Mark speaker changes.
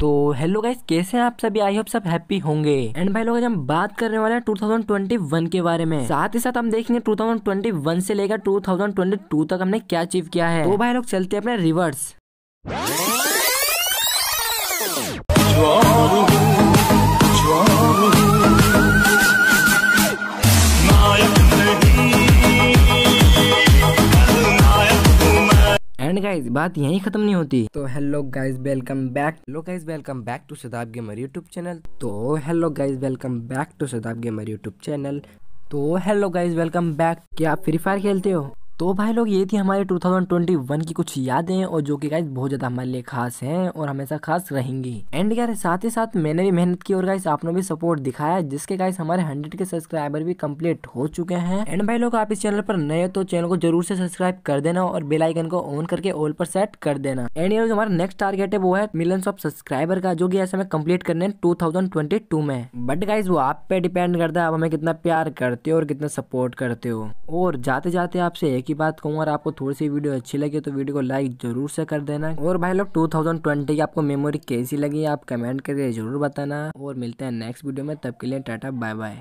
Speaker 1: तो hello guys कैसे हैं आप सभी आई होप सब हैप्पी होंगे एंड भाई लोग हम बात करने वाले हैं 2021 के बारे में साथ ही साथ हम देखेंगे 2021 से लेकर 2022 तक हमने क्या अचीव किया है तो भाई लोग चलते हैं अपने रिवर्स एंड गाइज बात यही खत्म नहीं होती तो hello guys welcome back hello guys welcome back to Sadab gamer YouTube channel तो hello guys welcome back to Sadab gamer YouTube channel तो हेलो गाइज वेलकम बैक क्या आप फ्री फायर खेलते हो तो भाई लोग ये थी हमारे 2021 की कुछ यादें और जो कि गाइज बहुत ज़्यादा हमारे लिए खास हैं और हमेशा खास रहेंगी एंड यार साथ ही साथ मैंने भी मेहनत की और गाइस आपने भी सपोर्ट दिखाया जिसके गाइस हमारे 100 के सब्सक्राइबर भी कंप्लीट हो चुके हैं एंड भाई लोग आप इस चैनल पर नए हो तो चैनल को जरूर से सब्सक्राइब कर देना और बेलाइकन को ऑन करके ऑल पर सेट कर देना एंड यार हमारा नेक्स्ट टारगेट है वो है मिलियन ऑफ सब्सक्राइबर का जो की ऐसे हमें कम्प्लीट करने हैं टू में बट गाइज वो आप पे डिपेंड करता है आप हमें कितना प्यार करते हो और कितना सपोर्ट करते हो और जाते जाते आपसे एक ही बात कहूँ और आपको थोड़ी सी वीडियो अच्छी लगी तो वीडियो को लाइक जरूर से कर देना और भाई लोग टू की आपको मेमोरी कैसी लगी आप कमेंट करके जरूर बताना और मिलते हैं नेक्स्ट वीडियो में तब के लिए टाटा बाय बाय